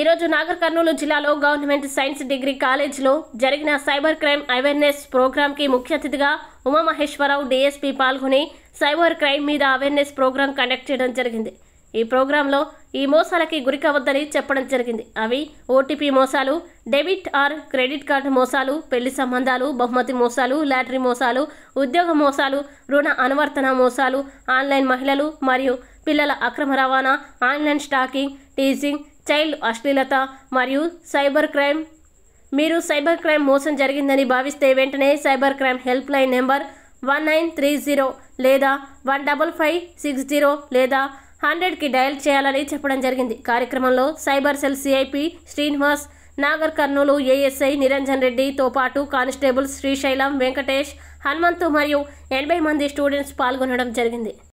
ఈరోజు నాగర్ కర్నూలు జిల్లాలో government science degree కాలేజీలో జరిగిన సైబర్ క్రైమ్ అవేర్నెస్ కి ముఖ్య అతిథిగా ఉమామహేశ్వరరావు డీఎస్పీ పాల్గొని సైబర్ క్రైమ్ మీద అవేర్నెస్ ప్రోగ్రాం కండక్ట్ చేయడం జరిగింది ఈ ప్రోగ్రాంలో ఈ మోసాలకి కావద్దని చెప్పడం జరిగింది అవి ఓటీపీ మోసాలు డెబిట్ ఆర్ క్రెడిట్ కార్డు మోసాలు పెళ్లి సంబంధాలు బహుమతి మోసాలు లాటరీ మోసాలు ఉద్యోగ మోసాలు రుణ అనువర్తన మోసాలు ఆన్లైన్ మహిళలు మరియు పిల్లల అక్రమ రవాణా ఆన్లైన్ స్టాకింగ్ టీజింగ్ చైల్డ్ అశ్లీలత మరియు సైబర్ క్రైమ్ మీరు సైబర్ క్రైమ్ మోసం జరిగిందని భావిస్తే వెంటనే cyber crime help line number one nine three zero లేదా one double five six zero లేదా హండ్రెడ్కి డయల్ చేయాలని చెప్పడం జరిగింది కార్యక్రమంలో cyber cell CIP Srinivas Nagar Kurnool ASI Niranjan రెడ్డితో పాటు కానిస్టేబుల్ శ్రీశైలం వెంకటేష్ హనుమంతు మరియు ఎనభై మంది స్టూడెంట్స్ పాల్గొనడం జరిగింది